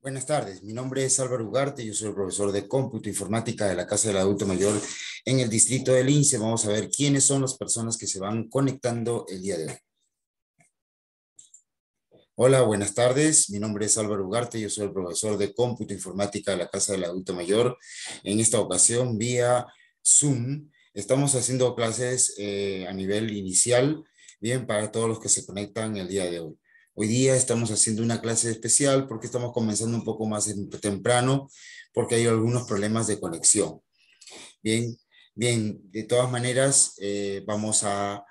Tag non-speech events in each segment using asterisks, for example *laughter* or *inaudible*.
Buenas tardes, mi nombre es Álvaro Ugarte, yo soy el profesor de cómputo informática de la Casa del Adulto Mayor en el distrito de Lince. Vamos a ver quiénes son las personas que se van conectando el día de hoy. Hola, buenas tardes. Mi nombre es Álvaro Ugarte, yo soy el profesor de cómputo informática de la Casa del Adulto Mayor. En esta ocasión, vía Zoom, estamos haciendo clases eh, a nivel inicial, bien, para todos los que se conectan el día de hoy. Hoy día estamos haciendo una clase especial porque estamos comenzando un poco más temprano porque hay algunos problemas de conexión. Bien, bien, de todas maneras eh, vamos a,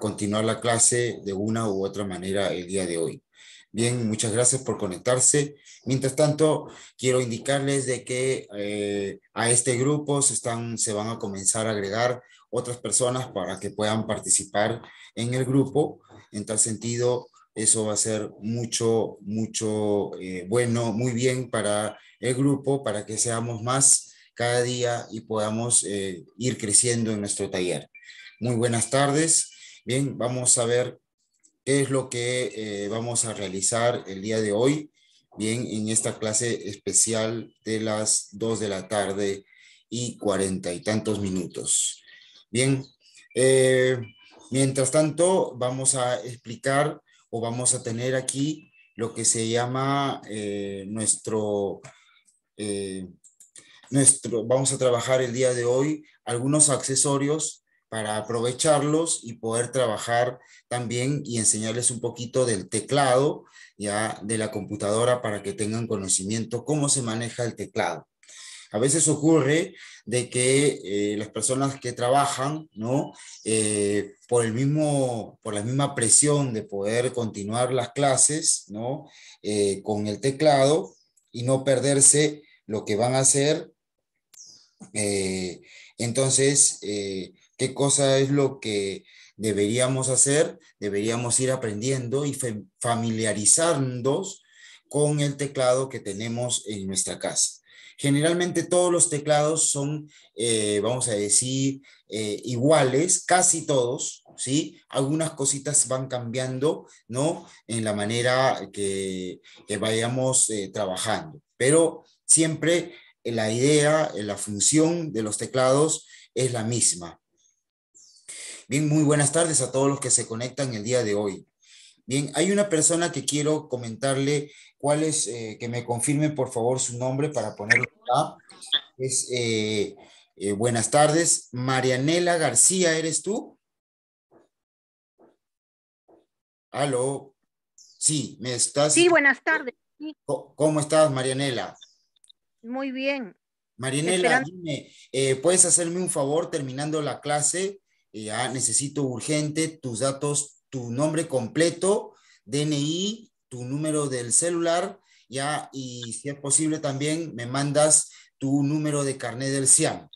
continuar la clase de una u otra manera el día de hoy. Bien, muchas gracias por conectarse. Mientras tanto, quiero indicarles de que eh, a este grupo se, están, se van a comenzar a agregar otras personas para que puedan participar en el grupo. En tal sentido, eso va a ser mucho, mucho eh, bueno, muy bien para el grupo, para que seamos más cada día y podamos eh, ir creciendo en nuestro taller. Muy buenas tardes. Bien, vamos a ver qué es lo que eh, vamos a realizar el día de hoy. Bien, en esta clase especial de las 2 de la tarde y cuarenta y tantos minutos. Bien, mientras tanto, vamos a explicar o vamos a tener aquí lo que se llama eh, nuestro, eh, nuestro, vamos a trabajar el día de hoy algunos accesorios para aprovecharlos y poder trabajar también y enseñarles un poquito del teclado, ya de la computadora para que tengan conocimiento cómo se maneja el teclado. A veces ocurre de que eh, las personas que trabajan, ¿no? Eh, por, el mismo, por la misma presión de poder continuar las clases, ¿no? Eh, con el teclado y no perderse lo que van a hacer. entonces, ¿qué cosa es lo que deberíamos hacer? Deberíamos ir aprendiendo y familiarizándonos con el teclado que tenemos en nuestra casa. Generalmente todos los teclados son, eh, vamos a decir, eh, iguales, casi todos, ¿sí? Algunas cositas van cambiando, ¿no? En la manera que, vayamos eh, trabajando, pero siempre la idea, la función de los teclados es la misma. Bien, muy buenas tardes a todos los que se conectan el día de hoy. Bien, hay una persona que quiero comentarle cuál es, eh, que me confirme por favor su nombre para ponerlo acá. Es, eh, eh, buenas tardes, Marianela García, ¿eres tú? Aló, sí, me estás. Sí, buenas tardes. ¿Cómo estás, Marianela? Muy bien. Marianela, dime, ¿puedes hacerme un favor terminando la clase? ya ah, necesito urgente tus datos tu nombre completo, DNI, tu número del celular, ya, y si es posible también me mandas tu número de carnet del CIAM.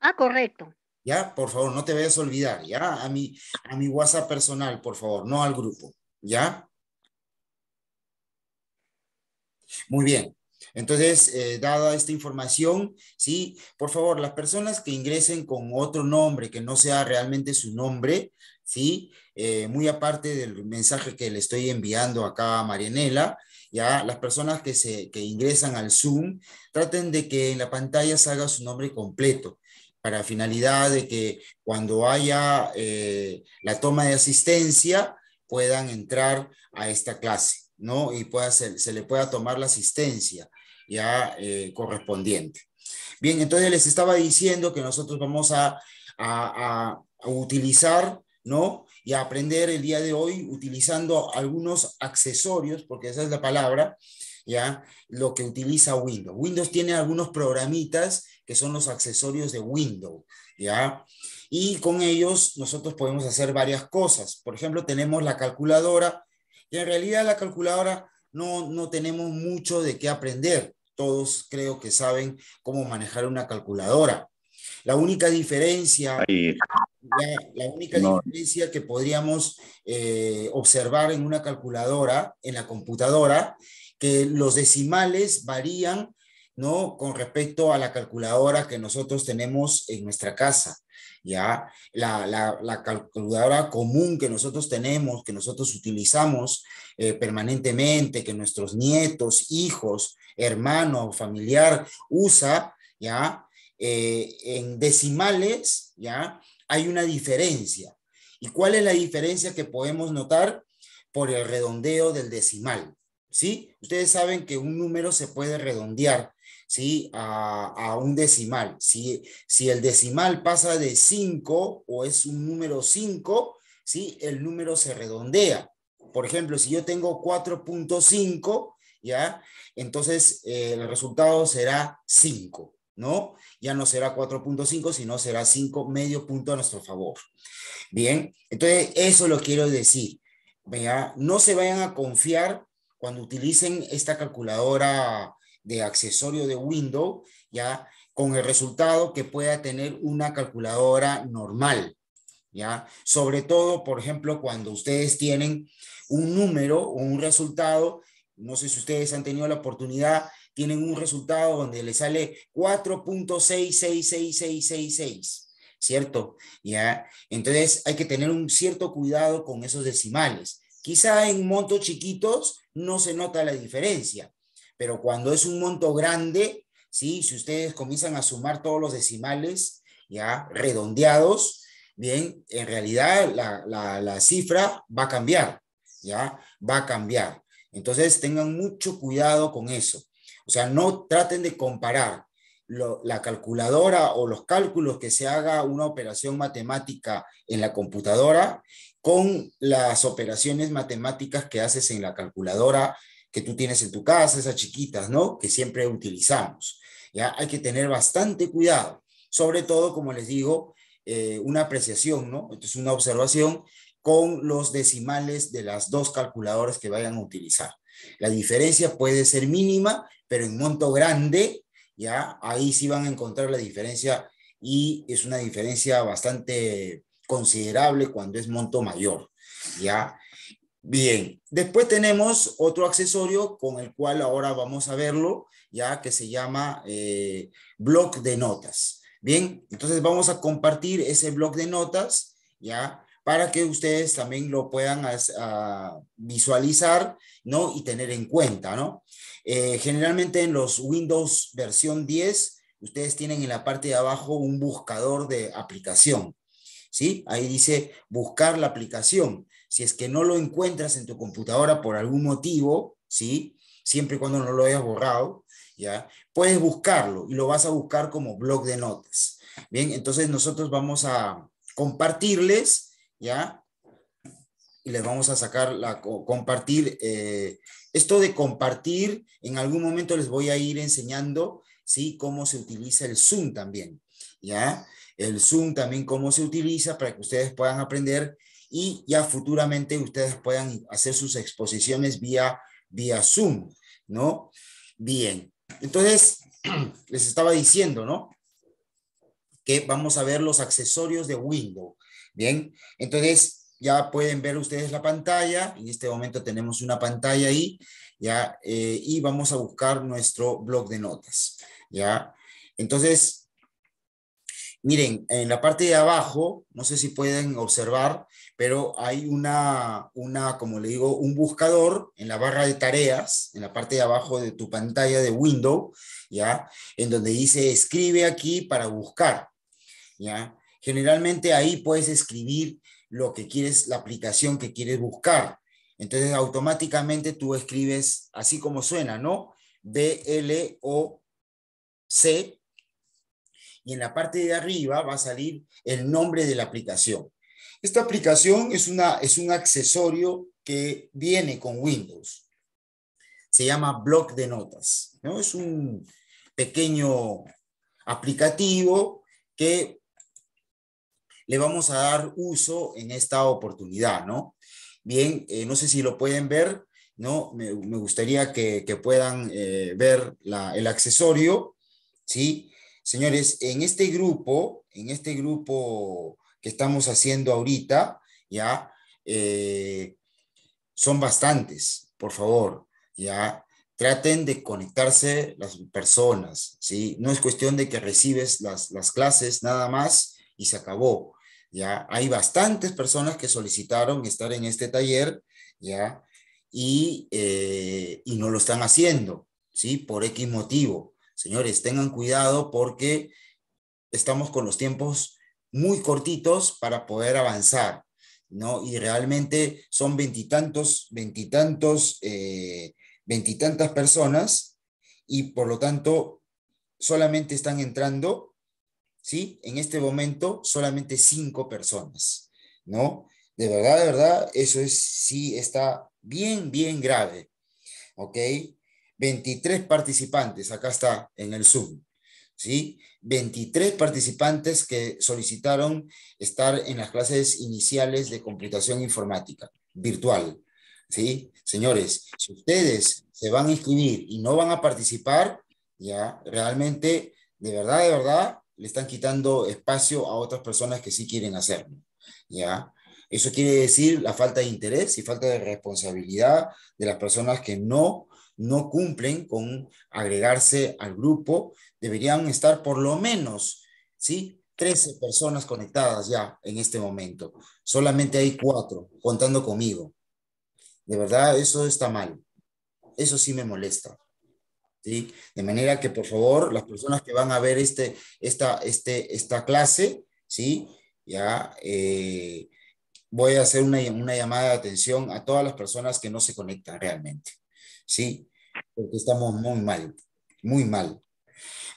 Ah, correcto. Ya, por favor, no te vayas a olvidar, ya, a mi, a mi WhatsApp personal, por favor, no al grupo, ¿ya? Muy bien. Entonces, eh, dada esta información, sí, por favor, las personas que ingresen con otro nombre que no sea realmente su nombre, ¿sí? Eh, muy aparte del mensaje que le estoy enviando acá a Marianela, ya las personas que, se, que ingresan al Zoom, traten de que en la pantalla salga su nombre completo para finalidad de que cuando haya eh, la toma de asistencia puedan entrar a esta clase, ¿no? Y pueda, se, se le pueda tomar la asistencia ya eh, correspondiente. Bien, entonces les estaba diciendo que nosotros vamos a, a utilizar ¿no? Y aprender el día de hoy utilizando algunos accesorios, porque esa es la palabra, ¿ya? Lo que utiliza Windows. Windows tiene algunos programitas que son los accesorios de Windows, ¿ya? Y con ellos nosotros podemos hacer varias cosas. Por ejemplo, tenemos la calculadora, y en realidad la calculadora no, no tenemos mucho de qué aprender. Todos creo que saben cómo manejar una calculadora. La única diferencia la única diferencia que podríamos eh, observar en una calculadora, en la computadora, que los decimales varían ¿no? Con respecto a la calculadora que nosotros tenemos en nuestra casa, ¿ya? La, calculadora común que nosotros tenemos, que nosotros utilizamos eh, permanentemente, que nuestros nietos, hijos, hermano, familiar usa, ¿ya? Eh, en decimales, ¿ya? hay una diferencia. ¿Y cuál es la diferencia que podemos notar? Por el redondeo del decimal. ¿Sí? Ustedes saben que un número se puede redondear ¿sí? a, un decimal. Si, si el decimal pasa de 5 o es un número 5, ¿sí? el número se redondea. Por ejemplo, si yo tengo 4.5, ¿ya? entonces eh, el resultado será 5. ¿no? Ya no será 4.5, sino será 5, medio punto a nuestro favor. Bien, entonces eso lo quiero decir. ¿ya? No se vayan a confiar cuando utilicen esta calculadora de accesorio de Windows, ¿ya? Con el resultado que pueda tener una calculadora normal, ¿ya? Sobre todo, por ejemplo, cuando ustedes tienen un número o un resultado, no sé si ustedes han tenido la oportunidad tienen un resultado donde le sale 4.666666, ¿cierto? ¿Ya? Entonces hay que tener un cierto cuidado con esos decimales. Quizá en montos chiquitos no se nota la diferencia, pero cuando es un monto grande, Si ustedes comienzan a sumar todos los decimales, ¿ya? Redondeados, bien, en realidad la cifra va a cambiar, ¿ya? Va a cambiar. Entonces tengan mucho cuidado con eso. O sea, no traten de comparar la calculadora o los cálculos que se haga una operación matemática en la computadora con las operaciones matemáticas que haces en la calculadora que tú tienes en tu casa, esas chiquitas, ¿no? Que siempre utilizamos. Hay que tener bastante cuidado, sobre todo, como les digo, eh, una apreciación, ¿no? Entonces, una observación con los decimales de las dos calculadoras que vayan a utilizar. La diferencia puede ser mínima, pero en monto grande, ya ahí sí van a encontrar la diferencia y es una diferencia bastante considerable cuando es monto mayor, ya. Bien, después tenemos otro accesorio con el cual ahora vamos a verlo, ya que se llama eh, bloc de notas. Bien, entonces vamos a compartir ese bloc de notas, ya para que ustedes también lo puedan visualizar, ¿no? Y tener en cuenta, ¿no? Eh, generalmente en los Windows versión 10, ustedes tienen en la parte de abajo un buscador de aplicación, ¿sí? Ahí dice buscar la aplicación. Si es que no lo encuentras en tu computadora por algún motivo, ¿sí? Siempre y cuando no lo hayas borrado, ¿ya? Puedes buscarlo y lo vas a buscar como blog de notas. Bien, entonces nosotros vamos a compartirles ¿ya? Y les vamos a sacar la compartir. Eh, esto de compartir, en algún momento les voy a ir enseñando, ¿sí? Cómo se utiliza el Zoom también, ¿ya? El Zoom también cómo se utiliza para que ustedes puedan aprender y ya futuramente ustedes puedan hacer sus exposiciones vía, vía Zoom, ¿no? Bien, entonces *clears throat* les estaba diciendo, ¿no? Que vamos a ver los accesorios de Windows. Bien, entonces ya pueden ver ustedes la pantalla. En este momento tenemos una pantalla ahí, ya, eh, y vamos a buscar nuestro blog de notas, ya. Entonces, miren, en la parte de abajo, no sé si pueden observar, pero hay una, una, como le digo, un buscador en la barra de tareas, en la parte de abajo de tu pantalla de Windows, ¿ya? En donde dice escribe aquí para buscar, ¿ya? Generalmente ahí puedes escribir lo que quieres, la aplicación que quieres buscar. Entonces automáticamente tú escribes así como suena, ¿no? B-L-O-C. Y en la parte de arriba va a salir el nombre de la aplicación. Esta aplicación es, es un accesorio que viene con Windows. Se llama Block de Notas. ¿no? Es un pequeño aplicativo que le vamos a dar uso en esta oportunidad, ¿no? Bien, eh, no sé si lo pueden ver, ¿no? Me, gustaría que, puedan eh, ver el accesorio, ¿sí? Señores, en este grupo, en este grupo que estamos haciendo ahorita, ¿ya? Eh, son bastantes, por favor, ¿ya? Traten de conectarse las personas, ¿sí? No es cuestión de que recibes las, las clases nada más, y se acabó. Ya hay bastantes personas que solicitaron estar en este taller, ya, eh, y, no lo están haciendo, ¿sí? Por X motivo. Señores, tengan cuidado porque estamos con los tiempos muy cortitos para poder avanzar, ¿no? Y realmente son veintitantos, veintitantos, eh, veintitantas personas y por lo tanto solamente están entrando ¿sí? En este momento solamente cinco personas, ¿no? De verdad, de verdad, eso es, sí está bien, bien grave, ¿ok? 23 participantes, acá está en el Zoom, ¿sí? 23 participantes que solicitaron estar en las clases iniciales de computación informática virtual, ¿sí? Señores, si ustedes se van a inscribir y no van a participar, ya, realmente, de verdad, de verdad, le están quitando espacio a otras personas que sí quieren hacerlo. ¿ya? Eso quiere decir la falta de interés y falta de responsabilidad de las personas que no, no cumplen con agregarse al grupo. Deberían estar por lo menos ¿sí? 13 personas conectadas ya en este momento. Solamente hay cuatro contando conmigo. De verdad, eso está mal. Eso sí me molesta. ¿sí? De manera que, por favor, las personas que van a ver este, esta, este, esta clase, ¿sí? Ya, eh, voy a hacer una, llamada de atención a todas las personas que no se conectan realmente, ¿sí? Porque estamos muy mal, muy mal.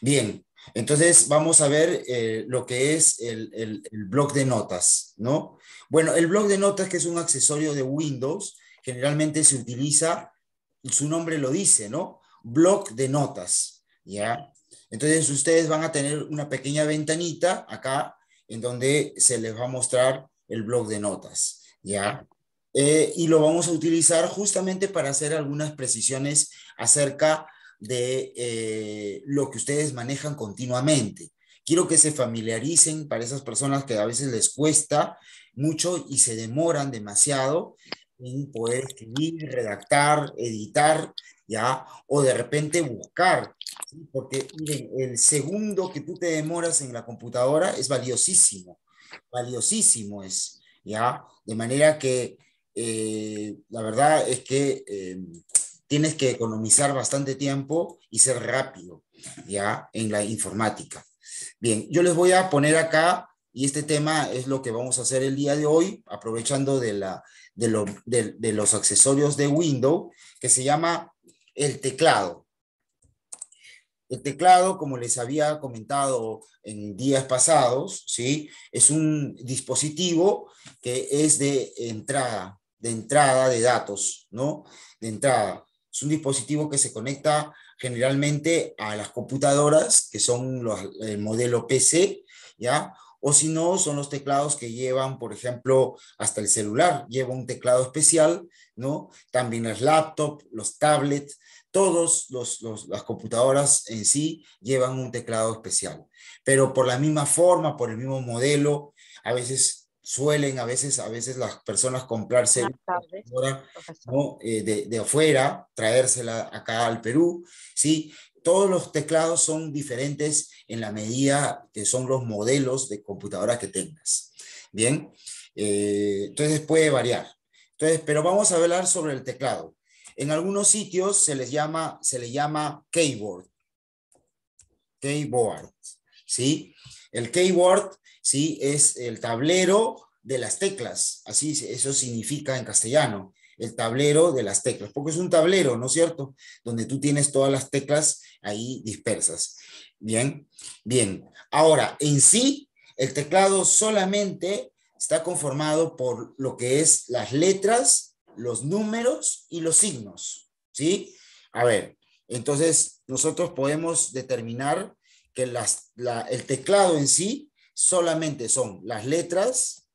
Bien, entonces vamos a ver eh, lo que es el, el, blog de notas, ¿no? Bueno, el blog de notas, que es un accesorio de Windows, generalmente se utiliza, su nombre lo dice, ¿no? blog de notas, ¿ya? Entonces ustedes van a tener una pequeña ventanita acá en donde se les va a mostrar el blog de notas, ¿ya? Eh, y lo vamos a utilizar justamente para hacer algunas precisiones acerca de eh, lo que ustedes manejan continuamente. Quiero que se familiaricen para esas personas que a veces les cuesta mucho y se demoran demasiado en poder escribir, redactar, editar ¿ya? O de repente buscar, porque miren, el segundo que tú te demoras en la computadora es valiosísimo, valiosísimo es, ¿ya? De manera que eh, la verdad es que eh, tienes que economizar bastante tiempo y ser rápido, ¿ya? En la informática. Bien, yo les voy a poner acá, y este tema es lo que vamos a hacer el día de hoy, aprovechando de, la, de, de los accesorios de Windows, que se llama el teclado. El teclado, como les había comentado en días pasados, ¿sí? es un dispositivo que es de entrada, de entrada de datos, ¿no? De entrada. Es un dispositivo que se conecta generalmente a las computadoras, que son los, el modelo PC, ¿ya? o si no, son los teclados que llevan, por ejemplo, hasta el celular, lleva un teclado especial, ¿no? También las laptops, los tablets, todas los, las computadoras en sí llevan un teclado especial, pero por la misma forma, por el mismo modelo, a veces suelen, a veces, a veces las personas comprarse eh, de, de afuera, traérsela acá al Perú, ¿sí? todos los teclados son diferentes en la medida que son los modelos de computadora que tengas. Bien, eh, entonces puede variar. Entonces, pero vamos a hablar sobre el teclado. En algunos sitios se les llama, se le llama keyboard. Keyboard, ¿sí? El keyboard, ¿sí? Es el tablero de las teclas. Así, eso significa en castellano el tablero de las teclas, porque es un tablero, ¿no es cierto? Donde tú tienes todas las teclas ahí dispersas. Bien, bien. Ahora, en sí, el teclado solamente está conformado por lo que es las letras, los números y los signos, ¿sí? A ver, entonces nosotros podemos determinar que el teclado en sí solamente son las letras,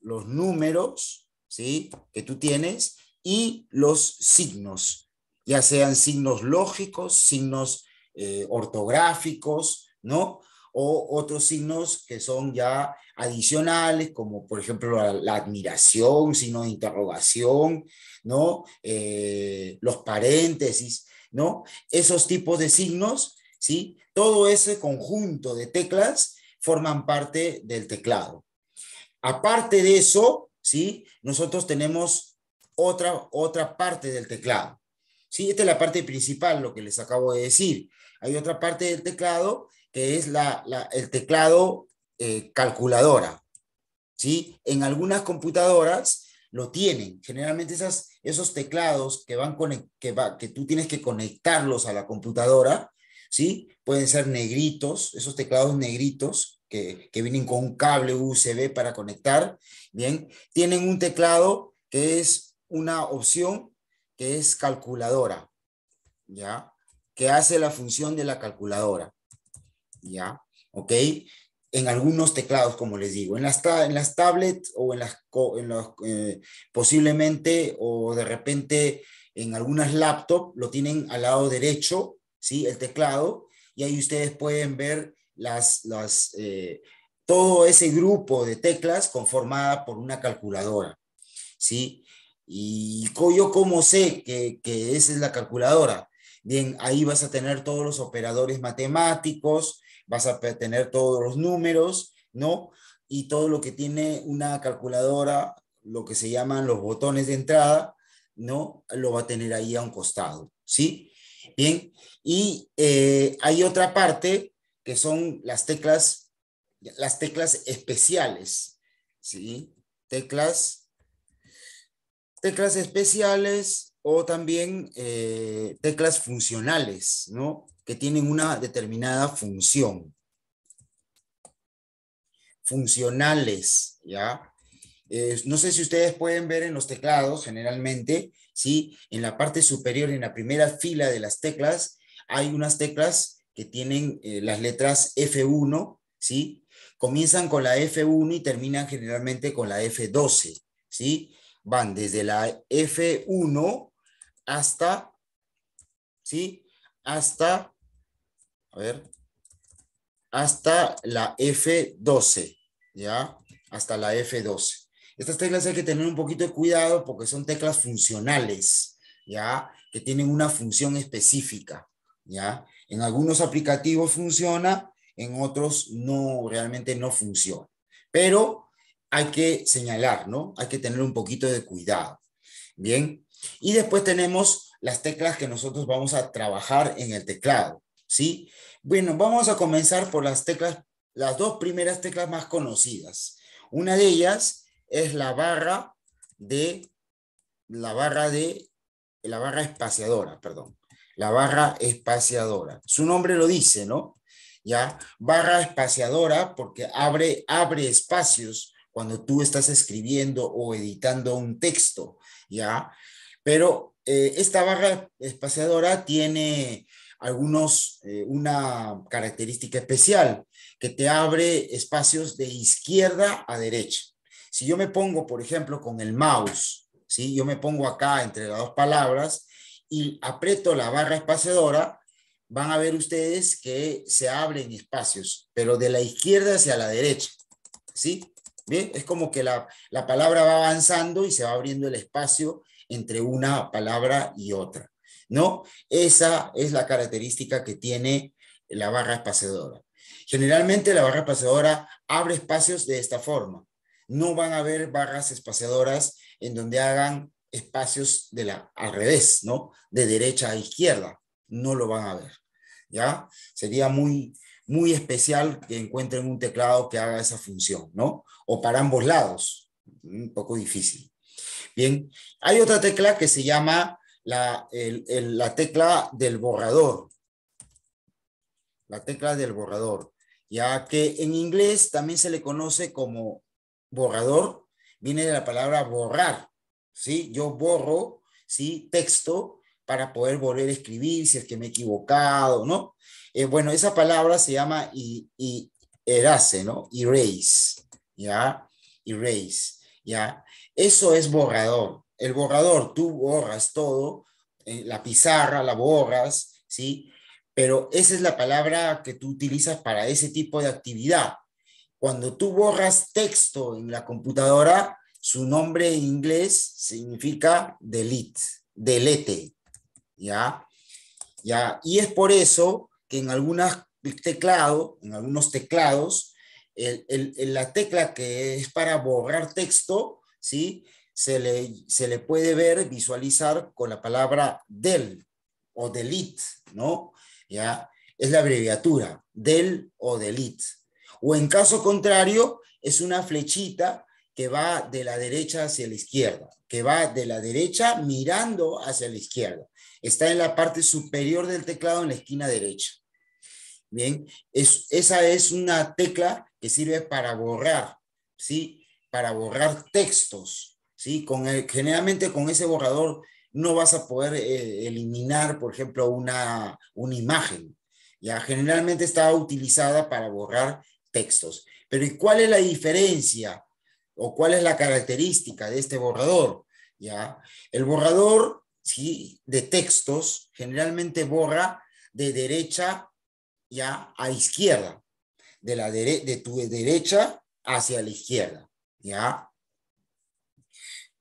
los números, ¿sí? Que tú tienes y los signos ya sean signos lógicos, signos eh, ortográficos, ¿no? O otros signos que son ya adicionales, como por ejemplo la, admiración, signo de interrogación, ¿no? Eh, los paréntesis, ¿no? Esos tipos de signos, ¿sí? Todo ese conjunto de teclas forman parte del teclado. Aparte de eso, ¿sí? Nosotros tenemos otra, otra parte del teclado, ¿sí? Esta es la parte principal, lo que les acabo de decir. Hay otra parte del teclado que es la, el teclado eh, calculadora, ¿sí? En algunas computadoras lo tienen. Generalmente esas, esos teclados que, van con, que, va, que tú tienes que conectarlos a la computadora, ¿sí? Pueden ser negritos, esos teclados negritos que, que, vienen con un cable USB para conectar, ¿bien? Tienen un teclado que es una opción que es calculadora, ¿ya? Que hace la función de la calculadora, ¿ya? ¿Ok? En algunos teclados, como les digo, en las, en las tablets o en las, eh, posiblemente o de repente en algunas laptops lo tienen al lado derecho, ¿sí? El teclado, y ahí ustedes pueden ver las, eh, todo ese grupo de teclas conformada por una calculadora, ¿sí? ¿Y yo cómo sé que, esa es la calculadora? Bien, ahí vas a tener todos los operadores matemáticos, vas a tener todos los números, ¿no? Y todo lo que tiene una calculadora, lo que se llaman los botones de entrada, ¿no? Lo va a tener ahí a un costado, ¿sí? Bien, y eh, hay otra parte que son las teclas, las teclas especiales, ¿sí? Teclas teclas especiales o también eh, teclas funcionales, ¿no? Que tienen una determinada función. Funcionales, ¿ya? Eh, no sé si ustedes pueden ver en los teclados, generalmente, ¿sí? En la parte superior, en la primera fila de las teclas, hay unas teclas que tienen eh, las letras F1, ¿sí? Comienzan con la F1 y terminan generalmente con la F12, ¿sí? van desde la F1 hasta, ¿sí? Hasta, a ver, hasta la F12, ¿ya? Hasta la F12. Estas teclas hay que tener un poquito de cuidado porque son teclas funcionales, ¿ya? Que tienen una función específica, ¿ya? En algunos aplicativos funciona, en otros no, realmente no funciona. Pero hay que señalar, ¿no? Hay que tener un poquito de cuidado. Bien. Y después tenemos las teclas que nosotros vamos a trabajar en el teclado, ¿sí? Bueno, vamos a comenzar por las teclas, las dos primeras teclas más conocidas. Una de ellas es la barra de, la barra de, la barra espaciadora, perdón. La barra espaciadora. Su nombre lo dice, ¿no? ¿Ya? Barra espaciadora porque abre, abre espacios cuando tú estás escribiendo o editando un texto, ¿ya? Pero eh, esta barra espaciadora tiene algunos, eh, una característica especial que te abre espacios de izquierda a derecha. Si yo me pongo, por ejemplo, con el mouse, ¿sí? yo me pongo acá entre las dos palabras y aprieto la barra espaciadora, van a ver ustedes que se abren espacios, pero de la izquierda hacia la derecha. ¿sí? Es como que la, palabra va avanzando y se va abriendo el espacio entre una palabra y otra. ¿no? Esa es la característica que tiene la barra espaciadora. Generalmente la barra espaciadora abre espacios de esta forma. No van a haber barras espaciadoras en donde hagan espacios de la, al revés, ¿no? De derecha a izquierda. No lo van a ver. ¿Ya? Sería muy, muy especial que encuentren un teclado que haga esa función, ¿no? O para ambos lados, un poco difícil. Bien, hay otra tecla que se llama la, tecla del borrador. La tecla del borrador, ya que en inglés también se le conoce como borrador, viene de la palabra borrar, ¿sí? Yo borro, ¿sí? Texto para poder volver a escribir si es que me he equivocado, ¿no? Eh, bueno, esa palabra se llama y, y erase, ¿no? Erase, ¿ya? Erase, ¿ya? Eso es borrador. El borrador, tú borras todo, eh, la pizarra la borras, ¿sí? Pero esa es la palabra que tú utilizas para ese tipo de actividad. Cuando tú borras texto en la computadora, su nombre en inglés significa delete, delete, ¿ya? ¿Ya? Y es por eso que en en algunos teclados, la tecla que es para borrar texto, ¿sí? Se le, puede ver, visualizar con la palabra del o delete, ¿no? ¿Ya? Es la abreviatura, del o delete. O en caso contrario, es una flechita que va de la derecha hacia la izquierda, que va de la derecha mirando hacia la izquierda. Está en la parte superior del teclado en la esquina derecha. Bien, es, esa es una tecla que sirve para borrar, ¿sí? Para borrar textos, ¿sí? Con generalmente con ese borrador no vas a poder eh, eliminar, por ejemplo, una, una imagen. Ya generalmente está utilizada para borrar textos. Pero ¿y cuál es la diferencia o cuál es la característica de este borrador? ¿Ya? El borrador ¿sí? de textos generalmente borra de derecha ya a izquierda, de, la de tu derecha hacia la izquierda, ¿ya?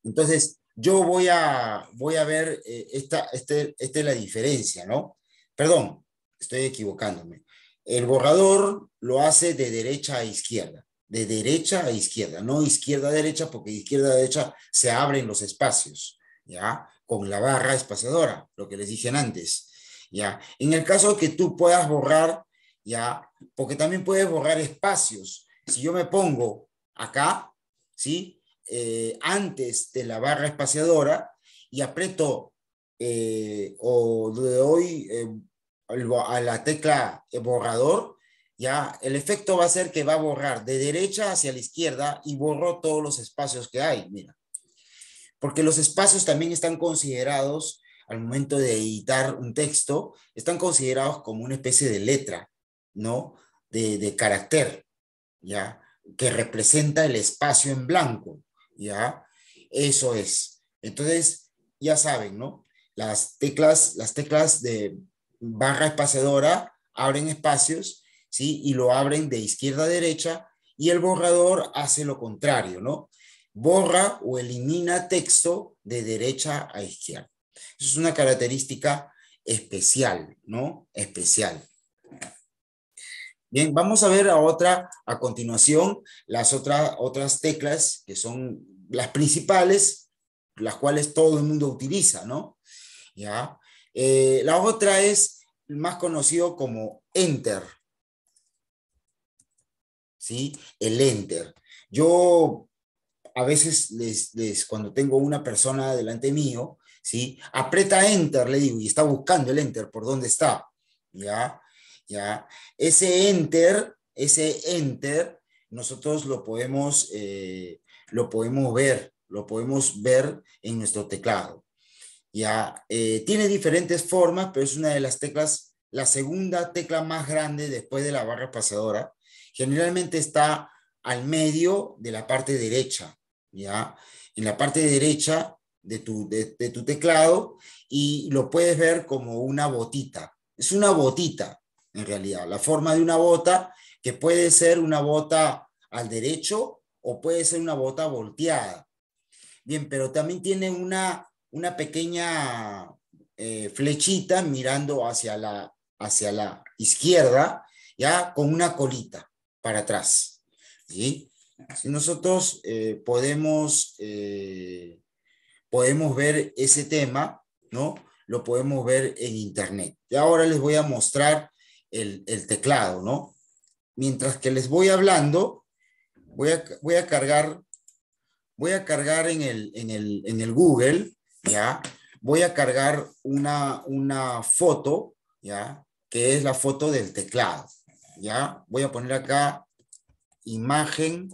Entonces, yo voy a, voy a ver, eh, esta, este, esta es la diferencia, ¿no? Perdón, estoy equivocándome. El borrador lo hace de derecha a izquierda, de derecha a izquierda, no izquierda a derecha, porque izquierda a derecha se abren los espacios, ¿ya? Con la barra espaciadora, lo que les dije antes. ¿ya? En el caso que tú puedas borrar, ¿ya? Porque también puedes borrar espacios. Si yo me pongo acá, ¿sí? Eh, antes de la barra espaciadora y aprieto eh, o doy eh, a la tecla borrador, ya el efecto va a ser que va a borrar de derecha hacia la izquierda y borro todos los espacios que hay, mira. Porque los espacios también están considerados al momento de editar un texto, están considerados como una especie de letra, ¿no? De, carácter, ¿ya? Que representa el espacio en blanco, ¿ya? Eso es. Entonces, ya saben, ¿no? Las teclas, las teclas de barra espaciadora abren espacios, ¿sí? Y lo abren de izquierda a derecha y el borrador hace lo contrario, ¿no? Borra o elimina texto de derecha a izquierda es una característica especial, ¿no? Especial. Bien, vamos a ver a otra, a continuación, las otras teclas que son las principales, las cuales todo el mundo utiliza, ¿no? ¿Ya? Eh, la otra es más conocido como Enter. ¿Sí? El Enter. Yo a veces les, les, cuando tengo una persona delante mío, ¿sí? Aprieta Enter, le digo, y está buscando el Enter por dónde está, ¿ya? ¿Ya? Ese Enter, ese Enter, nosotros lo podemos, eh, lo podemos ver, lo podemos ver en nuestro teclado, ¿ya? Eh, tiene diferentes formas, pero es una de las teclas, la segunda tecla más grande después de la barra pasadora, generalmente está al medio de la parte derecha, ¿ya? En la parte derecha de tu, teclado y lo puedes ver como una botita. Es una botita, en realidad, la forma de una bota que puede ser una bota al derecho o puede ser una bota volteada. Bien, pero también tiene una, una pequeña eh, flechita mirando hacia la, hacia la izquierda, ya con una colita para atrás. y nosotros eh, podemos eh, podemos ver ese tema, ¿no? Lo podemos ver en internet. Y ahora les voy a mostrar el, teclado, ¿no? Mientras que les voy hablando, voy a, voy a cargar, voy a cargar en el, en el Google, ¿ya? Voy a cargar una, una foto, ¿ya? Que es la foto del teclado, ¿ya? Voy a poner acá imagen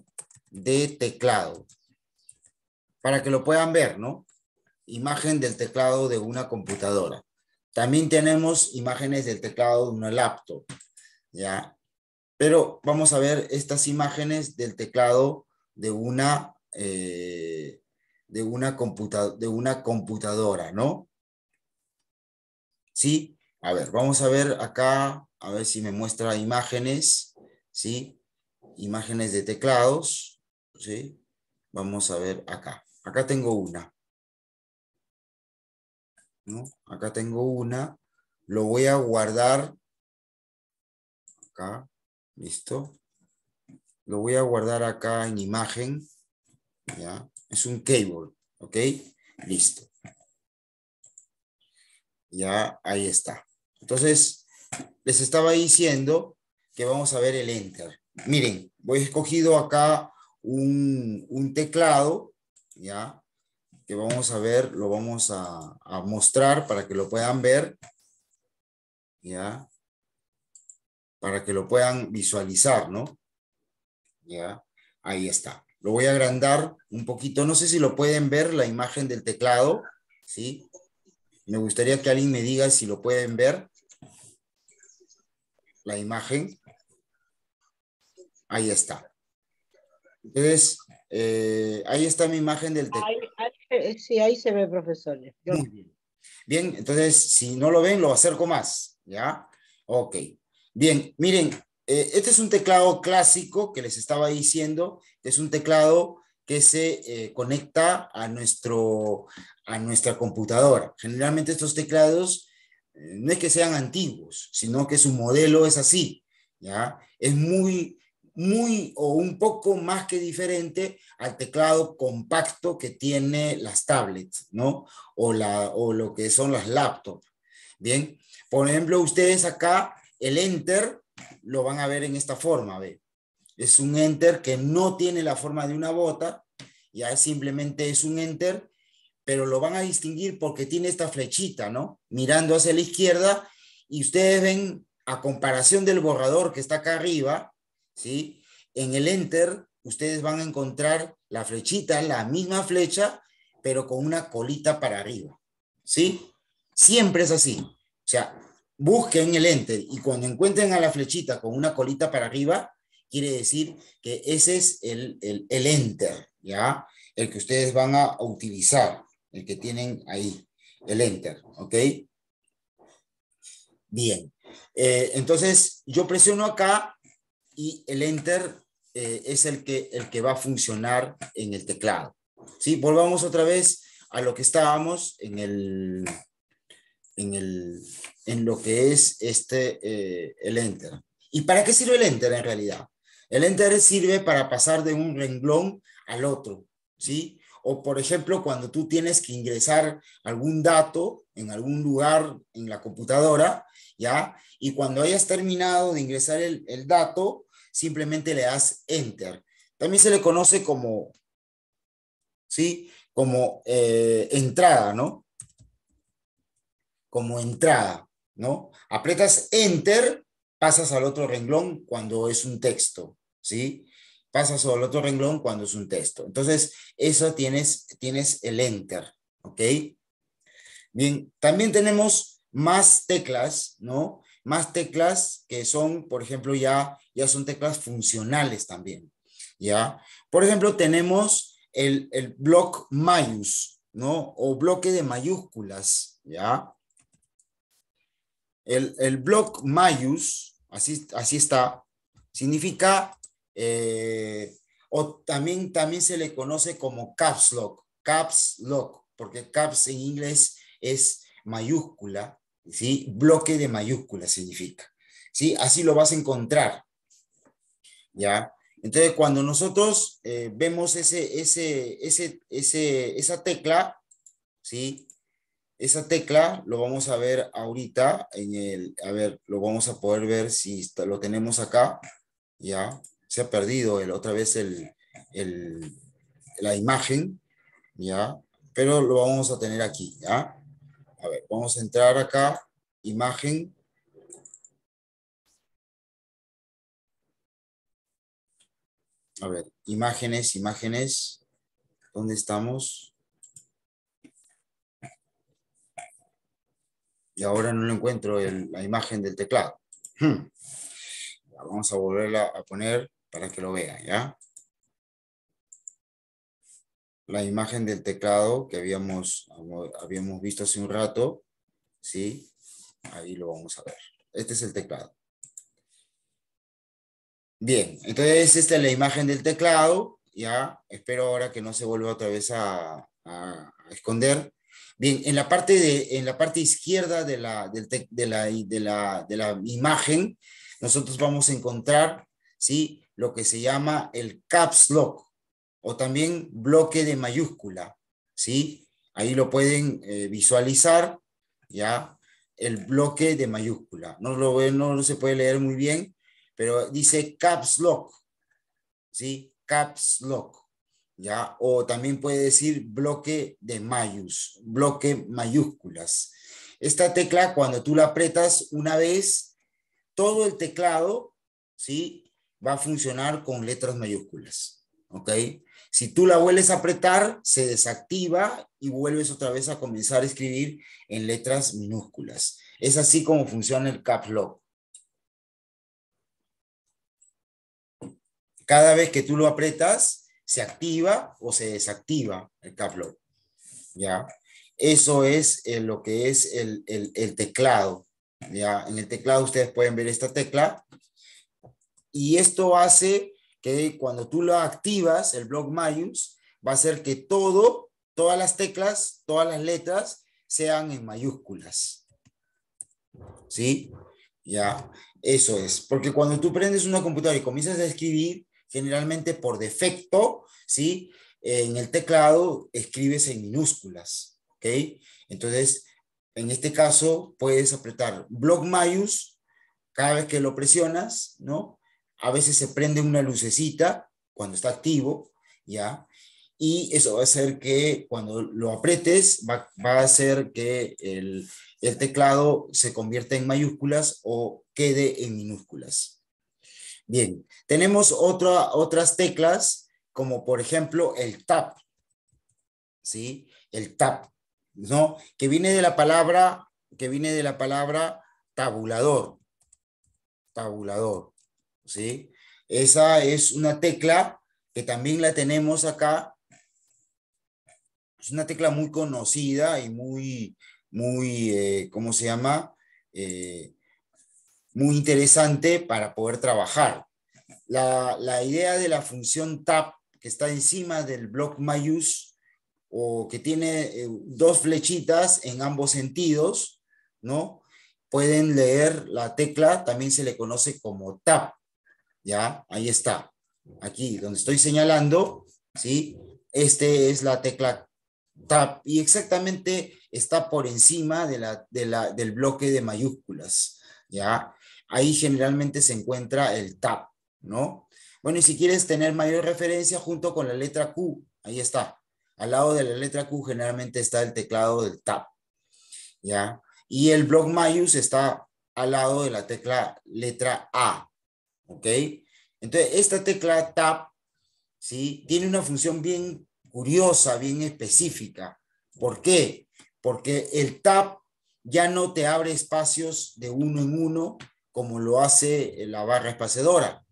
de teclado para que lo puedan ver, ¿no? imagen del teclado de una computadora. También tenemos imágenes del teclado de una laptop, ¿ya? Pero vamos a ver estas imágenes del teclado de una, eh, de una, de una computadora, ¿no? ¿Sí? A ver, vamos a ver acá, a ver si me muestra imágenes, ¿sí? Imágenes de teclados, ¿sí? Vamos a ver acá. Acá tengo una. Acá tengo una, lo voy a guardar acá, listo. Lo voy a guardar acá en imagen, ¿ya? Es un cable, ¿ok? Listo. Ya, ahí está. Entonces, les estaba diciendo que vamos a ver el Enter. Miren, voy escogido acá un, un teclado, ¿ya? que vamos a ver, lo vamos a, mostrar para que lo puedan ver, ¿ya? Para que lo puedan visualizar, ¿no? ¿Ya? Ahí está. Lo voy a agrandar un poquito. No sé si lo pueden ver, la imagen del teclado, ¿sí? Me gustaría que alguien me diga si lo pueden ver. La imagen. Ahí está. Entonces, eh, ahí está mi imagen del teclado. Eh, eh, sí, ahí se ve, profesor. Bien. entonces, si no lo ven, lo acerco más, ¿ya? Ok. Bien, miren, eh, este es un teclado clásico que les estaba diciendo, es un teclado que se conecta a, nuestro, a nuestra computadora. Generalmente estos teclados no es que sean antiguos, sino que su modelo es así, ¿ya? Es muy, muy o un poco más que diferente al teclado compacto que tiene las tablets, ¿no? O, la, o lo que son las laptops. Bien, por ejemplo, ustedes acá, el enter lo van a ver en esta forma, ¿ve? Es un enter que no tiene la forma de una bota, ya simplemente es un enter, pero lo van a distinguir porque tiene esta flechita, ¿no? Mirando hacia la izquierda y ustedes ven a comparación del borrador que está acá arriba, ¿sí? En el Enter, ustedes van a encontrar la flechita, la misma flecha, pero con una colita para arriba, ¿sí? Siempre es así. O sea, busquen el Enter y cuando encuentren a la flechita con una colita para arriba, quiere decir que ese es el, el, Enter, ¿ya? El que ustedes van a utilizar, el que tienen ahí, el Enter, ¿ok? Bien. Eh, entonces, yo presiono acá y el enter eh, es el que, el que va a funcionar en el teclado. ¿sí? Volvamos otra vez a lo que estábamos en, el, en, lo que es este, eh, el enter. ¿Y para qué sirve el enter en realidad? El enter sirve para pasar de un renglón al otro, ¿sí? O por ejemplo, cuando tú tienes que ingresar algún dato en algún lugar en la computadora, ¿ya? Y cuando hayas terminado de ingresar el, el dato, simplemente le das enter. También se le conoce como, ¿sí? Como eh, entrada, ¿no? Como entrada, ¿no? Apretas enter, pasas al otro renglón cuando es un texto, ¿sí? Pasas al otro renglón cuando es un texto. Entonces, eso tienes, tienes el enter, ¿ok? Bien, también tenemos más teclas, ¿no? Más teclas que son, por ejemplo, ya ya son teclas funcionales también, ¿ya? Por ejemplo, tenemos el, el block mayus, ¿no? O bloque de mayúsculas, ¿ya? El, el block mayus, así, así está, significa, eh, o también, también se le conoce como caps lock, caps lock, porque caps en inglés es mayúscula, ¿sí? Bloque de mayúsculas significa, ¿sí? Así lo vas a encontrar, ¿ya? Entonces, cuando nosotros eh, vemos ese, ese, ese, ese, esa tecla, ¿sí? Esa tecla lo vamos a ver ahorita en el, a ver, lo vamos a poder ver si lo tenemos acá, ¿ya? Se ha perdido otra vez el, el, la imagen, ¿ya? Pero lo vamos a tener aquí, ¿ya? A ver, vamos a entrar acá, imagen, A ver, imágenes, imágenes. ¿Dónde estamos? Y ahora no lo encuentro la imagen del teclado. Hmm. Vamos a volverla a poner para que lo vean, ¿ya? La imagen del teclado que habíamos, habíamos visto hace un rato, ¿sí? Ahí lo vamos a ver. Este es el teclado. Bien, entonces esta es la imagen del teclado, ya, espero ahora que no se vuelva otra vez a, esconder. Bien, en la parte, de, en la parte izquierda de la, del de, la, de, la, de la imagen, nosotros vamos a encontrar, ¿sí? Lo que se llama el caps lock, o también bloque de mayúscula, ¿sí? Ahí lo pueden eh, visualizar, ¿ya? El bloque de mayúscula. No, lo, ven no se puede leer muy bien, pero dice caps lock, ¿sí? Caps lock, ¿ya? O también puede decir bloque de mayús, bloque mayúsculas. Esta tecla, cuando tú la apretas una vez, todo el teclado, ¿sí? Va a funcionar con letras mayúsculas, ¿ok? Si tú la vuelves a apretar, se desactiva y vuelves otra vez a comenzar a escribir en letras minúsculas. Es así como funciona el Caps Lock. cada vez que tú lo aprietas, se activa o se desactiva el tablo. ¿Ya? Eso es eh, lo que es el, teclado. ¿ya? En el teclado ustedes pueden ver esta tecla. Y esto hace que cuando tú lo activas, el block mayús, va a hacer que todo, todas las teclas, todas las letras sean en mayúsculas. ¿Sí? Ya, eso es. Porque cuando tú prendes una computadora y comienzas a escribir, generalmente por defecto, ¿sí? En el teclado escribes en minúsculas, ¿ok? Entonces, en este caso puedes apretar block mayus cada vez que lo presionas, ¿no? A veces se prende una lucecita cuando está activo, ¿ya? Y eso va a hacer que cuando lo apretes, va, a hacer que el, el teclado se convierta en mayúsculas o quede en minúsculas. Bien, tenemos otra, otras teclas, como por ejemplo el tap, ¿sí? El tap, ¿no? Que viene de la palabra, que viene de la palabra tabulador, tabulador, ¿sí? Esa es una tecla que también la tenemos acá. Es una tecla muy conocida y muy, muy, eh, ¿cómo se llama? Eh, muy interesante para poder trabajar. La, idea de la función TAP que está encima del bloque mayúsculas o que tiene eh, dos flechitas en ambos sentidos, ¿no? Pueden leer la tecla, también se le conoce como TAP, ¿ya? Ahí está, aquí donde estoy señalando, ¿sí? Este es la tecla TAP y exactamente está por encima de la, del bloque de mayúsculas, ¿ya? ahí generalmente se encuentra el tab, ¿no? Bueno, y si quieres tener mayor referencia junto con la letra Q, ahí está. Al lado de la letra Q generalmente está el teclado del tab, ¿ya? Y el blog mayús está al lado de la tecla letra A, ¿ok? Entonces, esta tecla tab, ¿sí? Tiene una función bien curiosa, bien específica. ¿Por qué? Porque el tab ya no te abre espacios de uno en uno, como lo hace eh, la barra espaciadora,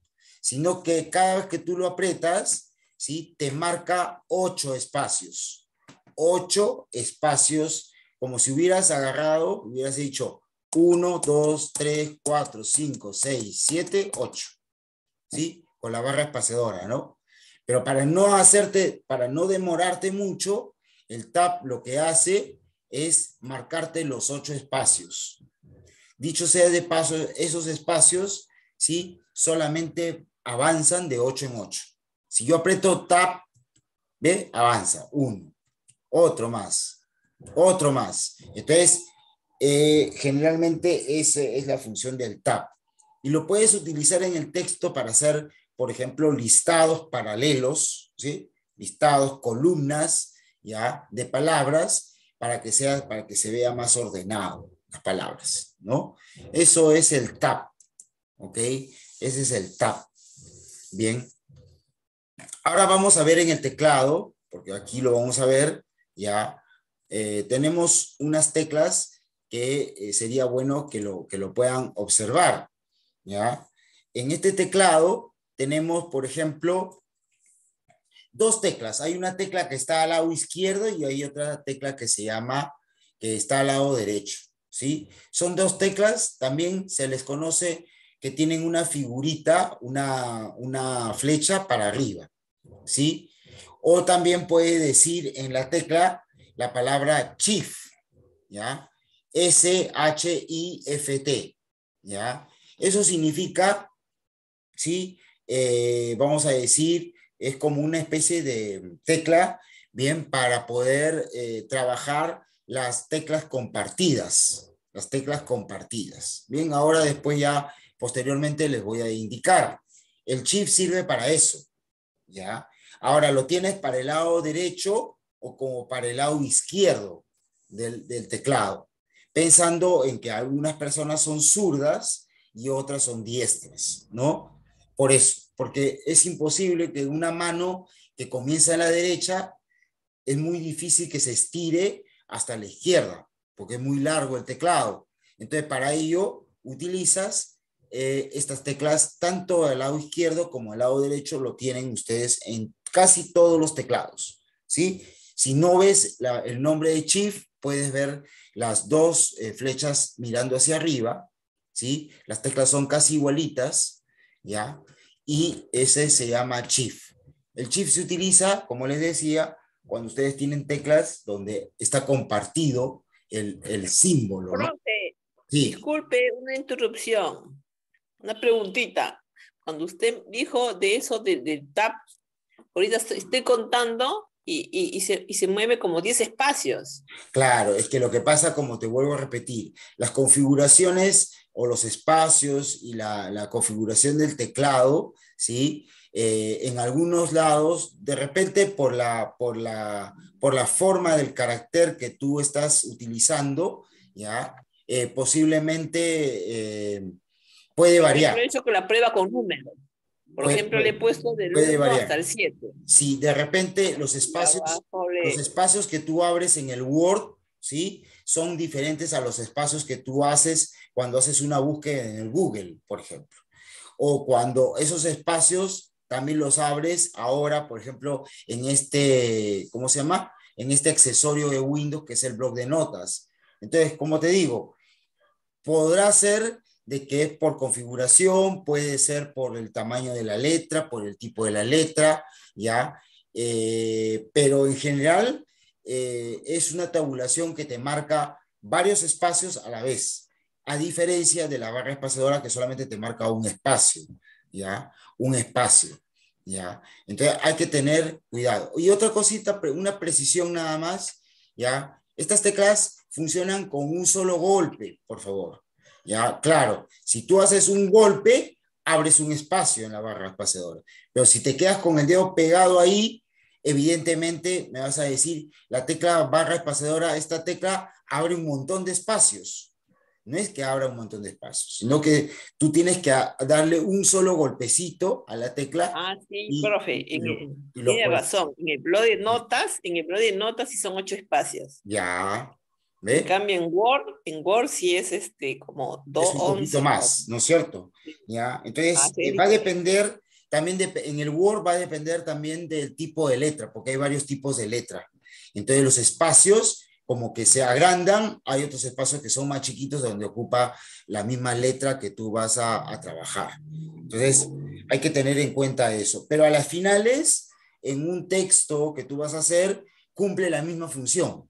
sino que cada vez que tú lo aprietas, ¿sí? te marca ocho espacios. Ocho espacios, como si hubieras agarrado, hubieras dicho uno, dos, tres, cuatro, cinco, seis, siete, ocho. ¿Sí? Con la barra espaciadora, ¿no? Pero para no hacerte, para no demorarte mucho, el TAP lo que hace es marcarte los ocho espacios. Dicho sea de paso, esos espacios, ¿sí? Solamente avanzan de 8 en 8. Si yo aprieto tap, ¿ve? Avanza. Uno. Otro más. Otro más. Entonces, eh, generalmente esa es la función del tap. Y lo puedes utilizar en el texto para hacer, por ejemplo, listados paralelos, Listados, columnas, ¿ya? De palabras para que, sea, para que se vea más ordenado palabras, ¿no? Eso es el tap, ¿ok? Ese es el tap. Bien. Ahora vamos a ver en el teclado, porque aquí lo vamos a ver, ya. Eh, tenemos unas teclas que eh, sería bueno que lo, que lo puedan observar, ¿ya? En este teclado tenemos, por ejemplo, dos teclas. Hay una tecla que está al lado izquierdo y hay otra tecla que se llama, que está al lado derecho. ¿sí? Son dos teclas, también se les conoce que tienen una figurita, una, flecha para arriba, ¿sí? O también puede decir en la tecla la palabra chief, ¿ya? S-H-I-F-T, ¿ya? Eso significa, ¿sí? Eh, vamos a decir, es como una especie de tecla, bien, para poder eh, trabajar las teclas compartidas. Las teclas compartidas. Bien, ahora después ya, posteriormente les voy a indicar. El chip sirve para eso. ¿Ya? Ahora lo tienes para el lado derecho o como para el lado izquierdo del, teclado. Pensando en que algunas personas son zurdas y otras son diestras, ¿no? Por eso, porque es imposible que una mano que comienza a la derecha es muy difícil que se estire hasta la izquierda, porque es muy largo el teclado. Entonces, para ello, utilizas eh, estas teclas, tanto del lado izquierdo como del lado derecho, lo tienen ustedes en casi todos los teclados, ¿sí? Si no ves el nombre de Chief, puedes ver las dos eh, flechas mirando hacia arriba, ¿sí? Las teclas son casi igualitas, ¿ya? Y ese se llama Chief. El Chief se utiliza, como les decía, cuando ustedes tienen teclas donde está compartido el, el símbolo. ¿no? disculpe una interrupción, una preguntita. Cuando usted dijo de eso del tap, ahorita estoy, contando y, y, se, y, se, mueve como 10 espacios. Claro, es que lo que pasa, como te vuelvo a repetir, las configuraciones o los espacios y la, la configuración del teclado, ¿sí? Eh, en algunos lados, de repente por la, por, la, por la forma del carácter que tú estás utilizando, ¿ya? Eh, posiblemente eh, puede variar. Yo he hecho con la prueba con números. Por ejemplo, le he puesto del 1 hasta el 7. Sí, de repente los espacios, los espacios que tú abres en el Word, ¿sí? Son diferentes a los espacios que tú haces cuando haces una búsqueda en el Google, por ejemplo. O cuando esos espacios también los abres ahora, por ejemplo, en este, ¿cómo se llama? En este accesorio de Windows que es el blog de notas. Entonces, como te digo, podrá ser de que es por configuración, puede ser por el tamaño de la letra, por el tipo de la letra, ¿ya? Eh, pero en general eh, es una tabulación que te marca varios espacios a la vez, a diferencia de la barra espaciadora que solamente te marca un espacio, ¿ya? Un espacio. Entonces hay que tener cuidado. Y otra cosita, una precisión nada más, ¿ya? Estas teclas funcionan con un solo golpe, por favor. Ya, claro, si tú haces un golpe, abres un espacio en la barra espaciadora. Pero si te quedas con el dedo pegado ahí, evidentemente me vas a decir, la tecla barra espaciadora, esta tecla abre un montón de espacios no es que abra un montón de espacios, sino que tú tienes que darle un solo golpecito a la tecla. Ah, sí, profe, En el blog de notas, en el blog de notas sí son ocho espacios. Ya. ¿Ve? En cambio, en Word, en Word sí es este como dos. o un poquito más, ¿no es cierto? Ya. Entonces, ah, eh, va a depender también de, en el Word va a depender también del tipo de letra, porque hay varios tipos de letra. Entonces, los espacios como que se agrandan, hay otros espacios que son más chiquitos donde ocupa la misma letra que tú vas a, trabajar. Entonces, hay que tener en cuenta eso. Pero a las finales, en un texto que tú vas a hacer, cumple la misma función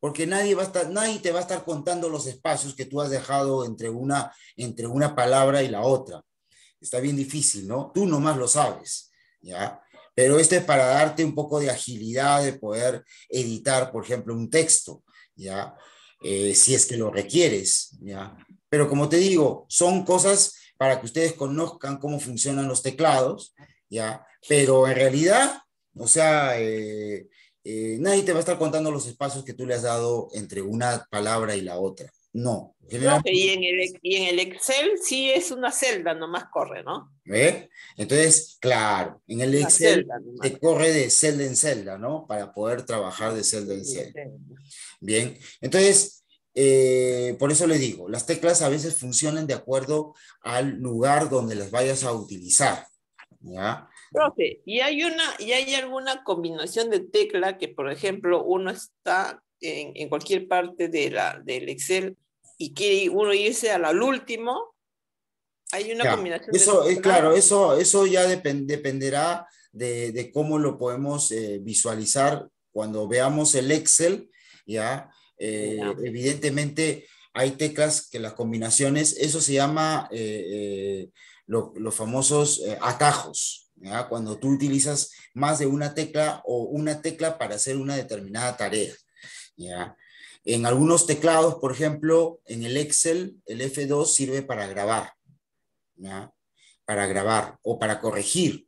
porque nadie, va a estar, nadie te va a estar contando los espacios que tú has dejado entre una, entre una palabra y la otra. Está bien difícil, ¿no? Tú nomás lo sabes, ¿ya? pero este es para darte un poco de agilidad de poder editar, por ejemplo, un texto, ¿ya? Eh, si es que lo requieres, ¿ya? Pero como te digo, son cosas para que ustedes conozcan cómo funcionan los teclados, ¿ya? Pero en realidad, o sea, eh, eh, nadie te va a estar contando los espacios que tú le has dado entre una palabra y la otra. No. y, en el, Excel sí es una celda, nomás corre, ¿no? ¿Eh? Entonces, claro, en el Excel te corre de celda en celda, ¿no? Para poder trabajar de celda en celda. Bien, entonces, eh, por eso le digo, las teclas a veces funcionan de acuerdo al lugar donde las vayas a utilizar. ¿ya? Profe, ¿y hay, una, ¿y hay alguna combinación de tecla que, por ejemplo, uno está en, en, cualquier parte de la, del Excel y quiere uno irse al último, hay una combinación. Eso es claro, eso, eso ya dependerá de, cómo lo podemos eh, visualizar cuando veamos el Excel, eh, ya. Evidentemente hay teclas que las combinaciones, eso se llama eh, los famosos atajos. ¿ya? Cuando tú utilizas más de una tecla o una tecla para hacer una determinada tarea. ¿ya? En algunos teclados, por ejemplo, en el Excel, el F2 sirve para grabar, ¿ya? Para grabar o para corregir,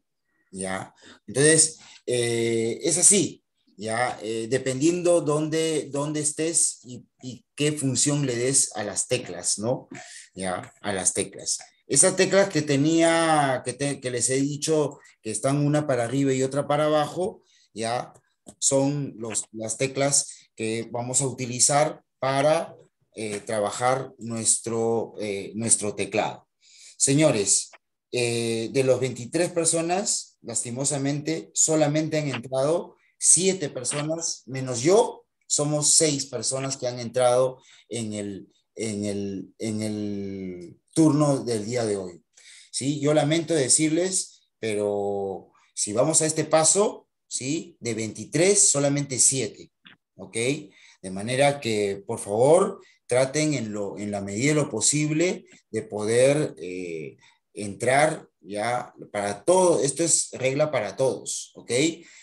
¿ya? Entonces, eh, es así, ¿ya? Eh, dependiendo dónde, estés y, qué función le des a las teclas, ¿no? ¿Ya? A las teclas. Esas teclas que tenía, que, les he dicho que están una para arriba y otra para abajo, ¿ya? Son las teclas que vamos a utilizar para eh, trabajar nuestro, eh, nuestro teclado. Señores, eh, de los 23 personas, lastimosamente, solamente han entrado 7 personas, menos yo, somos 6 personas que han entrado en el, en el, turno del día de hoy. ¿sí? Yo lamento decirles, pero si vamos a este paso, ¿sí? de 23, solamente 7. ¿ok? De manera que, por favor, traten en, lo, en la medida de lo posible de poder eh, entrar ya para todo, esto es regla para todos, ¿ok?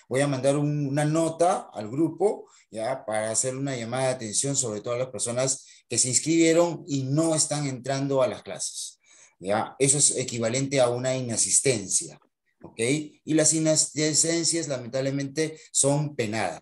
Voy a mandar una nota al grupo ya para hacer una llamada de atención sobre todas las personas que se inscribieron y no están entrando a las clases, ya. Eso es equivalente a una inasistencia, okay. Y las inasistencias lamentablemente son penadas.